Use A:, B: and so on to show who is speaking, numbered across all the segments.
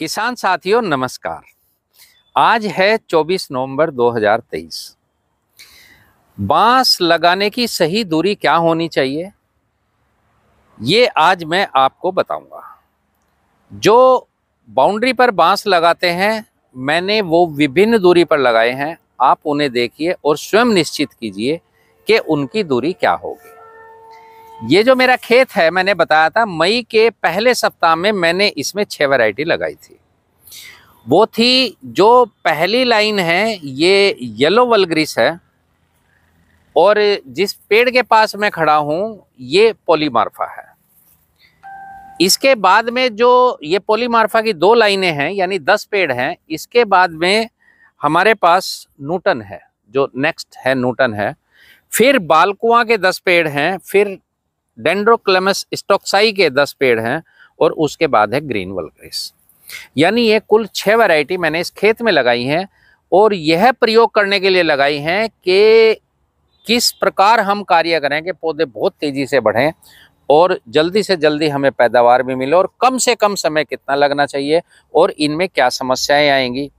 A: किसान साथियों नमस्कार आज है 24 नवंबर 2023 बांस लगाने की सही दूरी क्या होनी चाहिए ये आज मैं आपको बताऊंगा जो बाउंड्री पर बांस लगाते हैं मैंने वो विभिन्न दूरी पर लगाए हैं आप उन्हें देखिए और स्वयं निश्चित कीजिए कि उनकी दूरी क्या होगी ये जो मेरा खेत है मैंने बताया था मई के पहले सप्ताह में मैंने इसमें छह वैरायटी लगाई थी वो थी जो पहली लाइन है ये येलो वलग्रिस है और जिस पेड़ के पास मैं खड़ा हूँ ये पोलीमार्फा है इसके बाद में जो ये पोलीमार्फा की दो लाइनें हैं यानी दस पेड़ हैं इसके बाद में हमारे पास नूटन है जो नेक्स्ट है नूटन है फिर बालकुआ के दस पेड़ हैं फिर डेंड्रोक्लेमस स्टोक्साई के दस पेड़ हैं और उसके बाद है ग्रीन वलग्रेस यानी ये कुल छः वैरायटी मैंने इस खेत में लगाई हैं और यह प्रयोग करने के लिए लगाई हैं कि किस प्रकार हम कार्य करें कि पौधे बहुत तेज़ी से बढ़ें और जल्दी से जल्दी हमें पैदावार भी मिले और कम से कम समय कितना लगना चाहिए और इनमें क्या समस्याएं आएंगी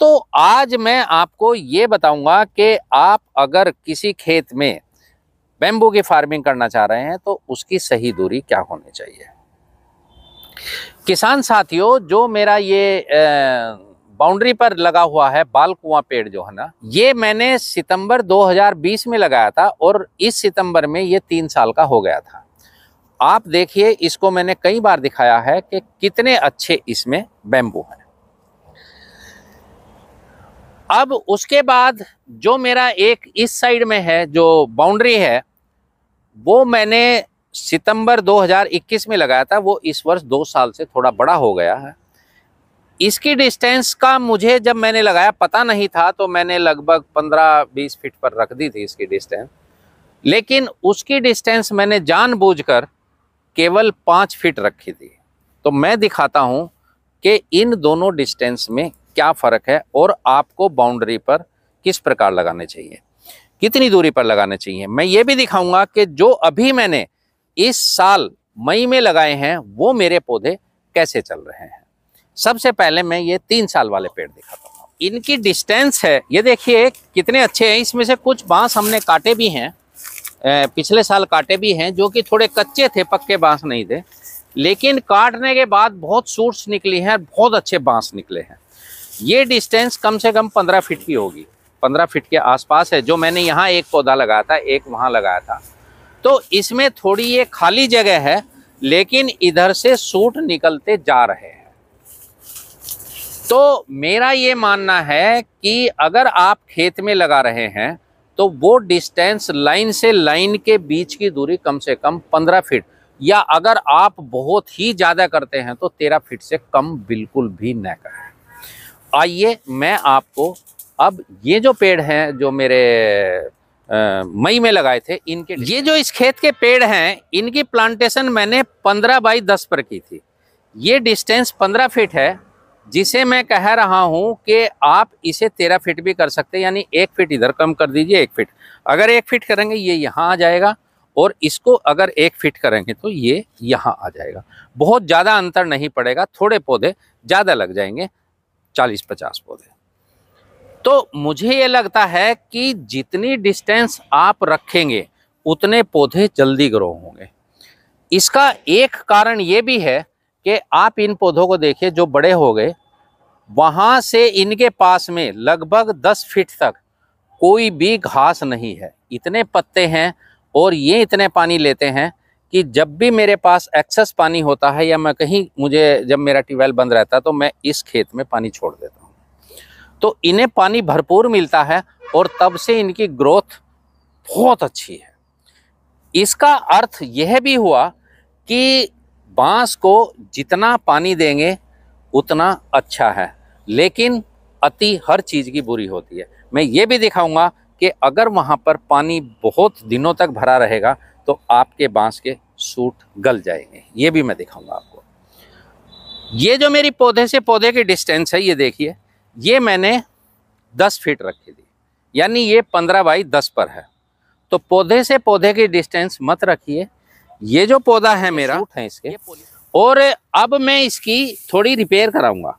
A: तो आज मैं आपको ये बताऊंगा कि आप अगर किसी खेत में बेम्बू की फार्मिंग करना चाह रहे हैं तो उसकी सही दूरी क्या होनी चाहिए किसान साथियों जो मेरा ये बाउंड्री पर लगा हुआ है बाल कुआ पेड़ जो है ना ये मैंने सितंबर 2020 में लगाया था और इस सितंबर में ये तीन साल का हो गया था आप देखिए इसको मैंने कई बार दिखाया है कि कितने अच्छे इसमें बेम्बू हैं अब उसके बाद जो मेरा एक इस साइड में है जो बाउंड्री है वो मैंने सितंबर 2021 में लगाया था वो इस वर्ष दो साल से थोड़ा बड़ा हो गया है इसकी डिस्टेंस का मुझे जब मैंने लगाया पता नहीं था तो मैंने लगभग 15-20 फीट पर रख दी थी इसकी डिस्टेंस लेकिन उसकी डिस्टेंस मैंने जानबूझकर केवल पाँच फीट रखी थी तो मैं दिखाता हूँ कि इन दोनों डिस्टेंस में क्या फ़र्क है और आपको बाउंड्री पर किस प्रकार लगाने चाहिए कितनी दूरी पर लगाने चाहिए मैं ये भी दिखाऊंगा कि जो अभी मैंने इस साल मई में लगाए हैं वो मेरे पौधे कैसे चल रहे हैं सबसे पहले मैं ये तीन साल वाले पेड़ दिखाता हूँ इनकी डिस्टेंस है ये देखिए कितने अच्छे हैं इसमें से कुछ बांस हमने काटे भी हैं पिछले साल काटे भी हैं जो कि थोड़े कच्चे थे पक्के बांस नहीं थे लेकिन काटने के बाद बहुत सूट्स निकली हैं बहुत अच्छे बांस निकले हैं ये डिस्टेंस कम से कम पंद्रह फिट की होगी पंद्रह फिट के आसपास है जो मैंने यहाँ एक पौधा लगाया था एक वहाँ लगाया था तो इसमें थोड़ी ये खाली जगह है लेकिन इधर से सूट निकलते जा रहे हैं तो मेरा ये मानना है कि अगर आप खेत में लगा रहे हैं तो वो डिस्टेंस लाइन से लाइन के बीच की दूरी कम से कम पंद्रह फिट या अगर आप बहुत ही ज़्यादा करते हैं तो तेरह फिट से कम बिल्कुल भी न करें आइए मैं आपको अब ये जो पेड़ हैं जो मेरे मई में लगाए थे इनके ये जो इस खेत के पेड़ हैं इनकी प्लांटेशन मैंने 15 बाई 10 पर की थी ये डिस्टेंस 15 फीट है जिसे मैं कह रहा हूँ कि आप इसे 13 फीट भी कर सकते हैं यानी एक फीट इधर कम कर दीजिए एक फीट अगर एक फीट करेंगे ये यहाँ आ जाएगा और इसको अगर एक फीट करेंगे तो ये यहाँ आ जाएगा बहुत ज़्यादा अंतर नहीं पड़ेगा थोड़े पौधे ज़्यादा लग जाएंगे चालीस पचास पौधे तो मुझे ये लगता है कि जितनी डिस्टेंस आप रखेंगे उतने पौधे जल्दी ग्रो होंगे इसका एक कारण ये भी है कि आप इन पौधों को देखिए जो बड़े हो गए वहाँ से इनके पास में लगभग 10 फीट तक कोई भी घास नहीं है इतने पत्ते हैं और ये इतने पानी लेते हैं कि जब भी मेरे पास एक्सेस पानी होता है या मैं कहीं मुझे जब मेरा ट्यूबवेल बंद रहता है तो मैं इस खेत में पानी छोड़ देता हूँ तो इन्हें पानी भरपूर मिलता है और तब से इनकी ग्रोथ बहुत अच्छी है इसका अर्थ यह भी हुआ कि बांस को जितना पानी देंगे उतना अच्छा है लेकिन अति हर चीज़ की बुरी होती है मैं ये भी दिखाऊंगा कि अगर वहाँ पर पानी बहुत दिनों तक भरा रहेगा तो आपके बांस के सूट गल जाएंगे ये भी मैं दिखाऊंगा आपको ये जो मेरी पौधे से पौधे की डिस्टेंस है ये देखिए ये मैंने दस फीट रखी थी यानी ये पंद्रह बाई दस पर है तो पौधे से पौधे की डिस्टेंस मत रखिए ये जो पौधा है मेरा है इसके और अब मैं इसकी थोड़ी रिपेयर कराऊंगा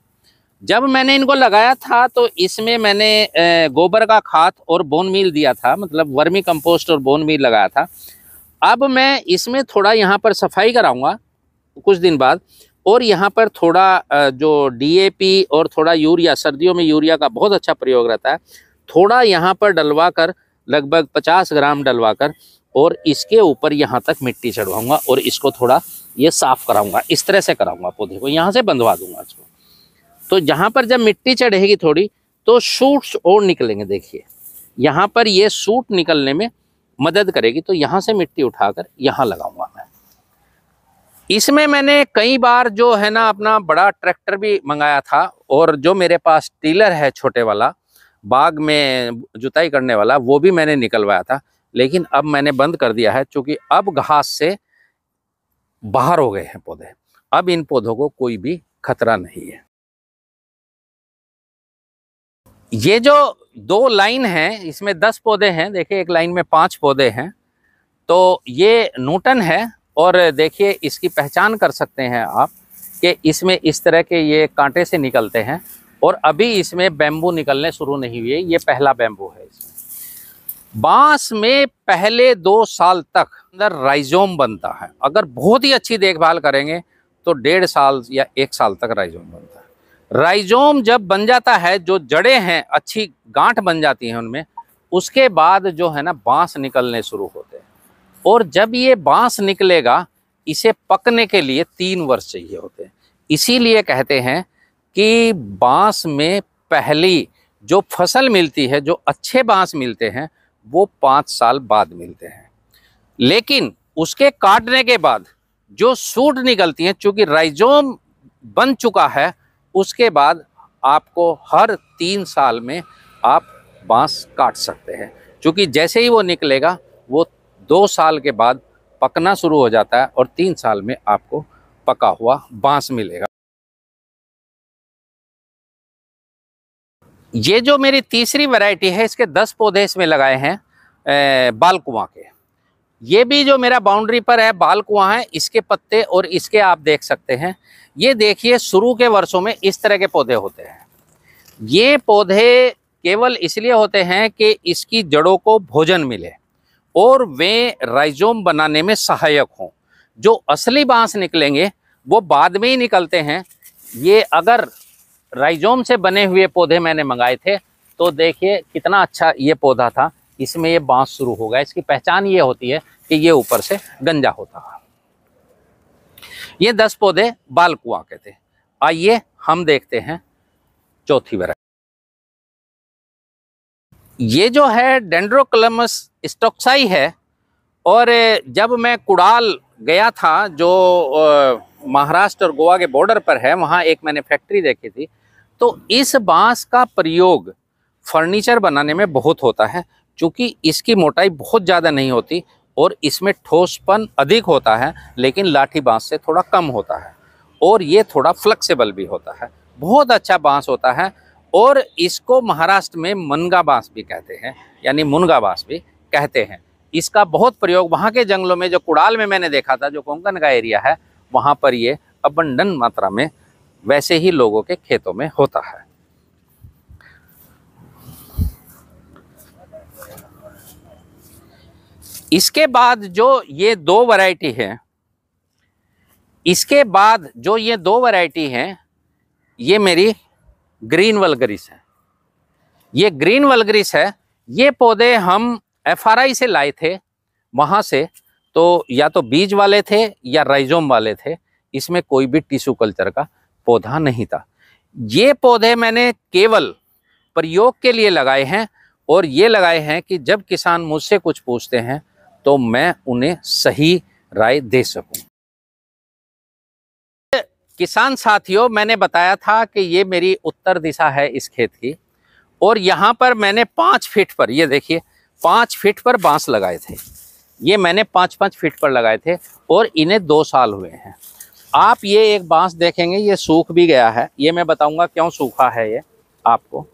A: जब मैंने इनको लगाया था तो इसमें मैंने गोबर का खाद और बोन मील दिया था मतलब वर्मी कंपोस्ट और बोन मील लगाया था अब मैं इसमें थोड़ा यहाँ पर सफाई कराऊंगा कुछ दिन बाद और यहाँ पर थोड़ा जो डीएपी और थोड़ा यूरिया सर्दियों में यूरिया का बहुत अच्छा प्रयोग रहता है थोड़ा यहाँ पर डलवा कर लगभग पचास ग्राम डलवा कर और इसके ऊपर यहाँ तक मिट्टी चढ़वाऊँगा और इसको थोड़ा ये साफ़ कराऊँगा इस तरह से कराऊँगा पौधे को यहाँ से बंधवा दूँगा इसको तो जहाँ पर जब मिट्टी चढ़ेगी थोड़ी तो शूट्स और निकलेंगे देखिए यहाँ पर ये सूट निकलने में मदद करेगी तो यहाँ से मिट्टी उठाकर यहाँ लगाऊंगा मैं इसमें मैंने कई बार जो है ना अपना बड़ा ट्रैक्टर भी मंगाया था और जो मेरे पास टीलर है छोटे वाला बाग में जुताई करने वाला वो भी मैंने निकलवाया था लेकिन अब मैंने बंद कर दिया है क्योंकि अब घास से बाहर हो गए हैं पौधे अब इन पौधों को कोई भी खतरा नहीं है ये जो दो लाइन है इसमें दस पौधे हैं देखिए एक लाइन में पांच पौधे हैं तो ये नूटन है और देखिए इसकी पहचान कर सकते हैं आप कि इसमें इस तरह के ये कांटे से निकलते हैं और अभी इसमें बैम्बू निकलने शुरू नहीं हुए ये पहला बैम्बू है इसमें बांस में पहले दो साल तक अंदर राइजोम बनता है अगर बहुत ही अच्छी देखभाल करेंगे तो डेढ़ साल या एक साल तक राइजोम बनता है राइजोम जब बन जाता है जो जड़े हैं अच्छी गांठ बन जाती है उनमें उसके बाद जो है ना बांस निकलने शुरू होते हैं और जब ये बांस निकलेगा इसे पकने के लिए तीन वर्ष चाहिए होते हैं इसीलिए कहते हैं कि बांस में पहली जो फसल मिलती है जो अच्छे बांस मिलते हैं वो पाँच साल बाद मिलते हैं लेकिन उसके काटने के बाद जो सूट निकलती हैं चूँकि राइजोम बन चुका है उसके बाद आपको हर तीन साल में आप बांस काट सकते हैं क्योंकि जैसे ही वो निकलेगा वो दो साल के बाद पकना शुरू हो जाता है और तीन साल में आपको पका हुआ बांस मिलेगा ये जो मेरी तीसरी वैरायटी है इसके दस पौधे इसमें लगाए हैं बालकुआ के ये भी जो मेरा बाउंड्री पर है बाल कुआ है इसके पत्ते और इसके आप देख सकते हैं ये देखिए शुरू के वर्षों में इस तरह के पौधे होते हैं ये पौधे केवल इसलिए होते हैं कि इसकी जड़ों को भोजन मिले और वे राइजोम बनाने में सहायक हों जो असली बांस निकलेंगे वो बाद में ही निकलते हैं ये अगर राइजोम से बने हुए पौधे मैंने मंगाए थे तो देखिए कितना अच्छा ये पौधा था इसमें ये बांस शुरू होगा इसकी पहचान ये होती है कि ये ऊपर से गंजा होता है ये दस पौधे बाल कुआ के थे आइए हम देखते हैं चौथी वरायटी ये जो है डेंड्रोकलमस स्टोक्साई है और जब मैं कुड़ाल गया था जो महाराष्ट्र और गोवा के बॉर्डर पर है वहाँ एक मैंने फैक्ट्री देखी थी तो इस बांस का प्रयोग फर्नीचर बनाने में बहुत होता है चूँकि इसकी मोटाई बहुत ज़्यादा नहीं होती और इसमें ठोसपन अधिक होता है लेकिन लाठी बाँस से थोड़ा कम होता है और ये थोड़ा फ्लेक्सिबल भी होता है बहुत अच्छा बाँस होता है और इसको महाराष्ट्र में मुनगा बाँस भी कहते हैं यानी मुनगा बाँस भी कहते हैं इसका बहुत प्रयोग वहाँ के जंगलों में जो कुड़ाल में मैंने देखा था जो कोंकण का एरिया है वहाँ पर ये अबंडन मात्रा में वैसे ही लोगों के खेतों में होता है इसके बाद जो ये दो वैरायटी है इसके बाद जो ये दो वैरायटी है ये मेरी ग्रीन वलगरिस है ये ग्रीन वलगरिस है ये पौधे हम एफआरआई से लाए थे वहाँ से तो या तो बीज वाले थे या राइजोम वाले थे इसमें कोई भी टिश्यू कल्चर का पौधा नहीं था ये पौधे मैंने केवल प्रयोग के लिए लगाए हैं और ये लगाए हैं कि जब किसान मुझसे कुछ पूछते हैं तो मैं उन्हें सही राय दे सकूं किसान साथियों मैंने बताया था कि ये मेरी उत्तर दिशा है इस खेत की और यहाँ पर मैंने पाँच फीट पर ये देखिए पाँच फीट पर बांस लगाए थे ये मैंने पाँच पाँच फीट पर लगाए थे और इन्हें दो साल हुए हैं आप ये एक बांस देखेंगे ये सूख भी गया है ये मैं बताऊंगा क्यों सूखा है ये आपको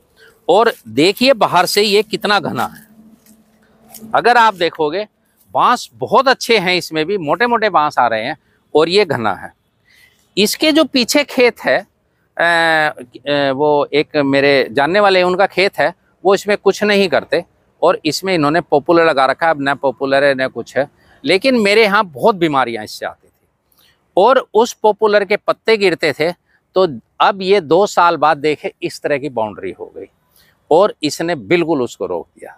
A: और देखिए बाहर से ये कितना घना है अगर आप देखोगे बांस बहुत अच्छे हैं इसमें भी मोटे मोटे बांस आ रहे हैं और ये घना है इसके जो पीछे खेत है आ, वो एक मेरे जानने वाले उनका खेत है वो इसमें कुछ नहीं करते और इसमें इन्होंने पॉपुलर लगा रखा है अब न पॉपुलर है न कुछ है लेकिन मेरे यहाँ बहुत बीमारियाँ इससे आती थी और उस पॉपुलर के पत्ते गिरते थे तो अब ये दो साल बाद देखे इस तरह की बाउंड्री हो गई और इसने बिल्कुल उसको रोक दिया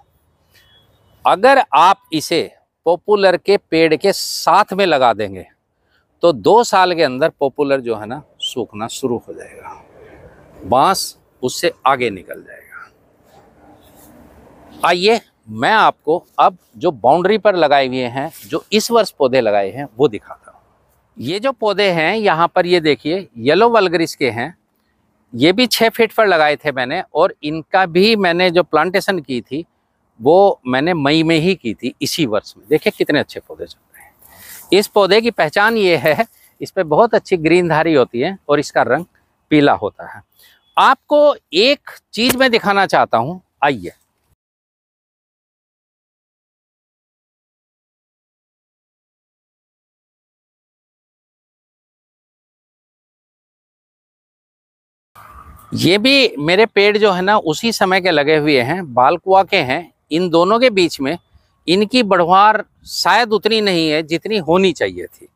A: अगर आप इसे पॉपुलर के पेड़ के साथ में लगा देंगे तो दो साल के अंदर पॉपुलर जो है ना सूखना शुरू हो जाएगा बांस उससे आगे निकल जाएगा आइए मैं आपको अब जो बाउंड्री पर लगाए हुए हैं जो इस वर्ष पौधे लगाए हैं वो दिखाता हूँ ये जो पौधे हैं यहाँ पर ये देखिए येलो वलग्रिस के हैं ये भी छः फीट पर लगाए थे मैंने और इनका भी मैंने जो प्लांटेशन की थी वो मैंने मई में ही की थी इसी वर्ष में देखिए कितने अच्छे पौधे चल रहे हैं इस पौधे की पहचान ये है इस पर बहुत अच्छी ग्रीन धारी होती है और इसका रंग पीला होता है आपको एक चीज में दिखाना चाहता हूं आइए ये भी मेरे पेड़ जो है ना उसी समय के लगे हुए हैं बालकुआ के हैं इन दोनों के बीच में इनकी बढ़वार शायद उतनी नहीं है जितनी होनी चाहिए थी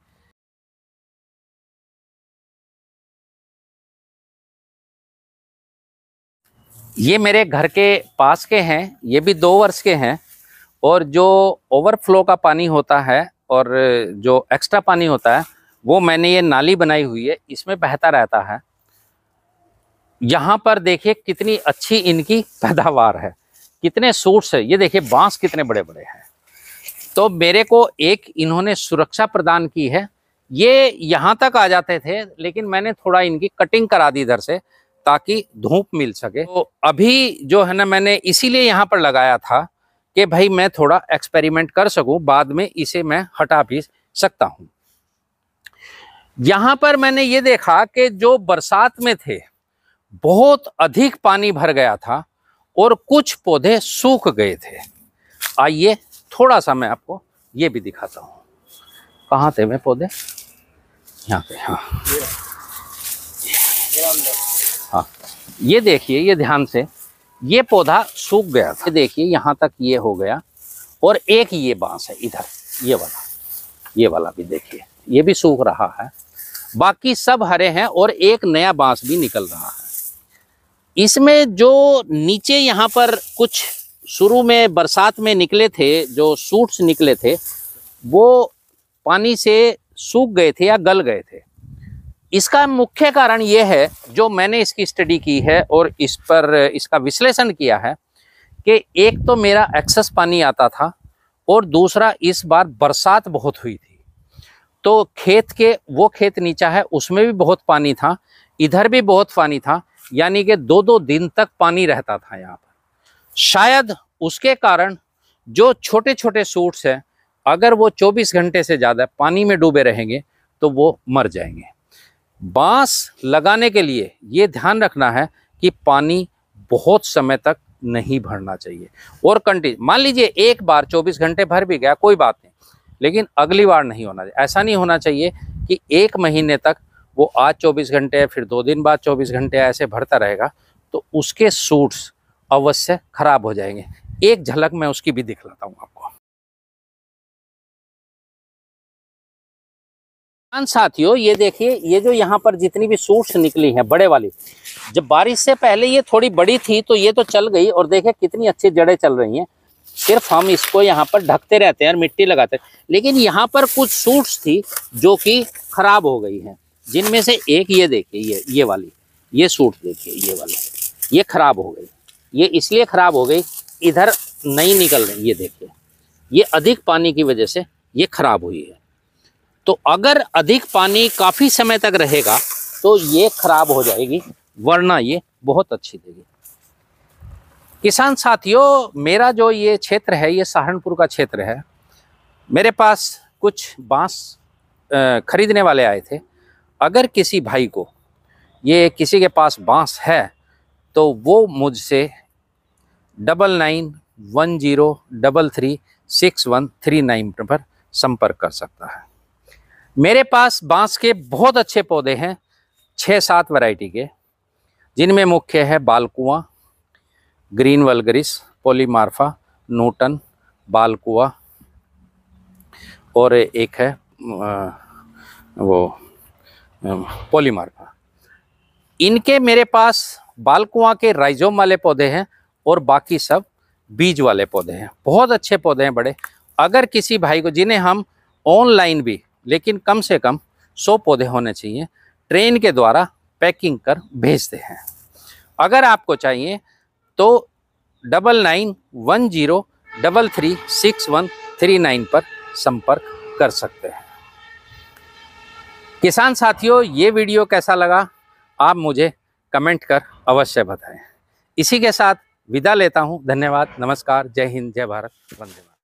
A: ये मेरे घर के पास के हैं ये भी दो वर्ष के हैं और जो ओवरफ्लो का पानी होता है और जो एक्स्ट्रा पानी होता है वो मैंने ये नाली बनाई हुई है इसमें बहता रहता है यहाँ पर देखिए कितनी अच्छी इनकी पैदावार है कितने सोर्स है ये देखिए बांस कितने बड़े बड़े हैं तो मेरे को एक इन्होंने सुरक्षा प्रदान की है ये यहाँ तक आ जाते थे लेकिन मैंने थोड़ा इनकी कटिंग करा दी इधर से ताकि धूप मिल सके तो अभी जो है ना मैंने इसीलिए यहाँ पर लगाया था कि भाई मैं थोड़ा एक्सपेरिमेंट कर सकूँ बाद में इसे मैं हटा भी सकता हूँ यहाँ पर मैंने ये देखा कि जो बरसात में थे बहुत अधिक पानी भर गया था और कुछ पौधे सूख गए थे आइए थोड़ा सा मैं आपको ये भी दिखाता हूँ कहाँ थे मैं पौधे यहाँ पे हाँ हाँ ये देखिए ये ध्यान से ये पौधा सूख गया था देखिए यहाँ तक ये हो गया और एक ये बांस है इधर ये वाला ये वाला भी देखिए ये भी सूख रहा है बाकी सब हरे हैं और एक नया बांस भी निकल रहा है इसमें जो नीचे यहाँ पर कुछ शुरू में बरसात में निकले थे जो सूट्स निकले थे वो पानी से सूख गए थे या गल गए थे इसका मुख्य कारण ये है जो मैंने इसकी स्टडी की है और इस पर इसका विश्लेषण किया है कि एक तो मेरा एक्सेस पानी आता था और दूसरा इस बार बरसात बहुत हुई थी तो खेत के वो खेत नीचा है उसमें भी बहुत पानी था इधर भी बहुत पानी था यानी कि दो दो दिन तक पानी रहता था यहाँ पर शायद उसके कारण जो छोटे छोटे सूट्स हैं अगर वो 24 घंटे से ज़्यादा पानी में डूबे रहेंगे तो वो मर जाएंगे बांस लगाने के लिए ये ध्यान रखना है कि पानी बहुत समय तक नहीं भरना चाहिए और कंटिन्यू मान लीजिए एक बार 24 घंटे भर भी गया कोई बात नहीं लेकिन अगली बार नहीं होना चाहिए ऐसा नहीं होना चाहिए कि एक महीने तक वो आज 24 घंटे है फिर दो दिन बाद 24 घंटे ऐसे भरता रहेगा तो उसके सूट्स अवश्य खराब हो जाएंगे एक झलक मैं उसकी भी दिखलाता हूँ आपको साथियों ये देखिए ये जो यहाँ पर जितनी भी सूट्स निकली हैं बड़े वाली जब बारिश से पहले ये थोड़ी बड़ी थी तो ये तो चल गई और देखिए कितनी अच्छी जड़ें चल रही हैं सिर्फ हम इसको यहाँ पर ढकते रहते हैं और मिट्टी लगाते हैं लेकिन यहाँ पर कुछ सूट्स थी जो कि खराब हो गई हैं जिनमें से एक ये देखिए ये ये वाली ये सूट देखिए ये वाली ये खराब हो गई ये इसलिए खराब हो गई इधर नहीं निकल रही ये देखिए ये अधिक पानी की वजह से ये खराब हुई है तो अगर अधिक पानी काफ़ी समय तक रहेगा तो ये खराब हो जाएगी वरना ये बहुत अच्छी देगी किसान साथियों मेरा जो ये क्षेत्र है ये सहारनपुर का क्षेत्र है मेरे पास कुछ बांस खरीदने वाले आए थे अगर किसी भाई को ये किसी के पास बांस है तो वो मुझसे double nine one zero double three six one three nine पर संपर्क कर सकता है मेरे पास बांस के बहुत अच्छे पौधे हैं छः सात वैरायटी के जिनमें मुख्य है बालकुआ ग्रीन वलगरिस पोलीमार्फा नूटन बालकुआ और एक है वो का इनके मेरे पास बालकुआ के राइजोम वाले पौधे हैं और बाकी सब बीज वाले पौधे हैं बहुत अच्छे पौधे हैं बड़े अगर किसी भाई को जिन्हें हम ऑनलाइन भी लेकिन कम से कम सौ पौधे होने चाहिए ट्रेन के द्वारा पैकिंग कर भेजते हैं अगर आपको चाहिए तो double nine one zero double three six one three nine पर संपर्क कर सकते हैं किसान साथियों ये वीडियो कैसा लगा आप मुझे कमेंट कर अवश्य बताएं इसी के साथ विदा लेता हूं धन्यवाद नमस्कार जय हिंद जय भारत वंदे